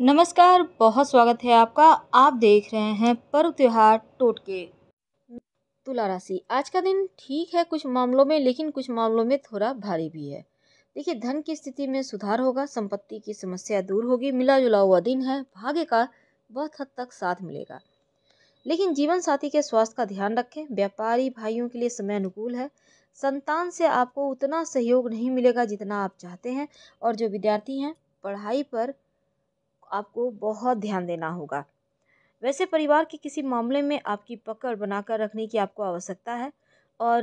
नमस्कार बहुत स्वागत है आपका आप देख रहे हैं पर्व त्यौहार टोटके तुला राशि आज का दिन ठीक है कुछ मामलों में लेकिन कुछ मामलों में थोड़ा भारी भी है देखिए धन की स्थिति में सुधार होगा संपत्ति की समस्या दूर होगी मिला जुला हुआ दिन है भाग्य का बहुत हद तक साथ मिलेगा लेकिन जीवन साथी के स्वास्थ्य का ध्यान रखें व्यापारी भाइयों के लिए समय अनुकूल है संतान से आपको उतना सहयोग नहीं मिलेगा जितना आप चाहते हैं और जो विद्यार्थी हैं पढ़ाई पर आपको बहुत ध्यान देना होगा वैसे परिवार के किसी मामले में आपकी पकड़ बनाकर रखने की आपको आवश्यकता है और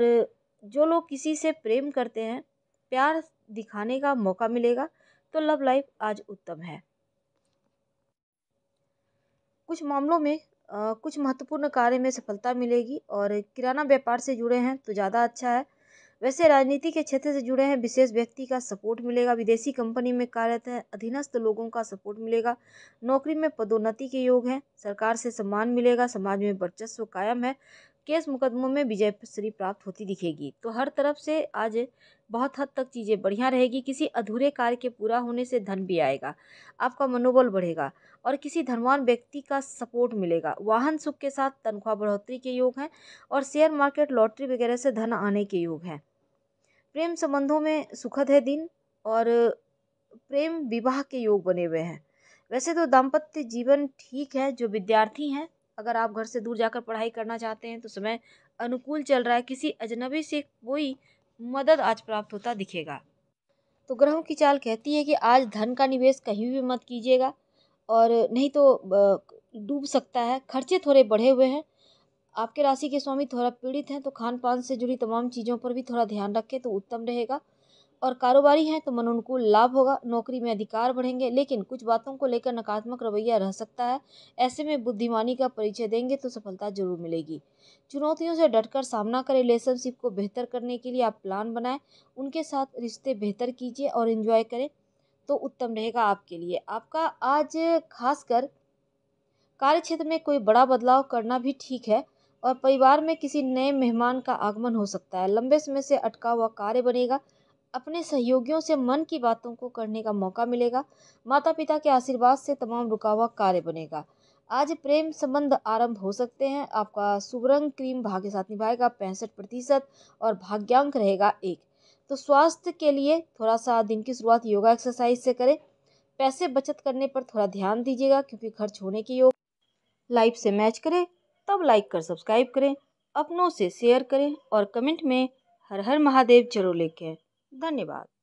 जो लोग किसी से प्रेम करते हैं प्यार दिखाने का मौका मिलेगा तो लव लाइफ आज उत्तम है कुछ मामलों में आ, कुछ महत्वपूर्ण कार्य में सफलता मिलेगी और किराना व्यापार से जुड़े हैं तो ज़्यादा अच्छा है वैसे राजनीति के क्षेत्र से जुड़े हैं विशेष व्यक्ति का सपोर्ट मिलेगा विदेशी कंपनी में कार्यरत है अधीनस्थ लोगों का सपोर्ट मिलेगा नौकरी में पदोन्नति के योग हैं सरकार से सम्मान मिलेगा समाज में वर्चस्व कायम है केस मुकदमों में विजय श्री प्राप्त होती दिखेगी तो हर तरफ से आज बहुत हद तक चीज़ें बढ़िया रहेगी किसी अधूरे कार्य के पूरा होने से धन भी आएगा आपका मनोबल बढ़ेगा और किसी धनवान व्यक्ति का सपोर्ट मिलेगा वाहन सुख के साथ तनख्वाह बढ़ोतरी के योग हैं और शेयर मार्केट लॉटरी वगैरह से धन आने के योग हैं प्रेम संबंधों में सुखद है दिन और प्रेम विवाह के योग बने हुए हैं वैसे तो दाम्पत्य जीवन ठीक है जो विद्यार्थी हैं अगर आप घर से दूर जाकर पढ़ाई करना चाहते हैं तो समय अनुकूल चल रहा है किसी अजनबी से कोई मदद आज प्राप्त होता दिखेगा तो ग्रहों की चाल कहती है कि आज धन का निवेश कहीं भी मत कीजिएगा और नहीं तो डूब सकता है खर्चे थोड़े बढ़े हुए हैं आपके राशि के स्वामी थोड़ा पीड़ित हैं तो खान पान से जुड़ी तमाम चीज़ों पर भी थोड़ा ध्यान रखें तो उत्तम रहेगा और कारोबारी हैं तो मनोनुकूल लाभ होगा नौकरी में अधिकार बढ़ेंगे लेकिन कुछ बातों को लेकर नकारात्मक रवैया रह सकता है ऐसे में बुद्धिमानी का परिचय देंगे तो सफलता जरूर मिलेगी चुनौतियों से डटकर सामना करें रिलेशनशिप को बेहतर करने के लिए आप प्लान बनाएं उनके साथ रिश्ते बेहतर कीजिए और इन्जॉय करें तो उत्तम रहेगा आपके लिए आपका आज खासकर कार्य क्षेत्र में कोई बड़ा बदलाव करना भी ठीक है और परिवार में किसी नए मेहमान का आगमन हो सकता है लंबे समय से अटका हुआ कार्य बनेगा अपने सहयोगियों से मन की बातों को करने का मौका मिलेगा माता पिता के आशीर्वाद से तमाम रुका हुआ कार्य बनेगा आज प्रेम संबंध आरंभ हो सकते हैं आपका शुभ रंग क्रीम भाग्य साथ निभाएगा पैंसठ प्रतिशत और भाग्यांक रहेगा एक तो स्वास्थ्य के लिए थोड़ा सा दिन की शुरुआत योगा एक्सरसाइज से करें पैसे बचत करने पर थोड़ा ध्यान दीजिएगा क्योंकि खर्च होने के योग लाइफ से मैच करें तब लाइक कर सब्सक्राइब करें अपनों से शेयर करें और कमेंट में हर हर महादेव जरूर लिखें धन्यवाद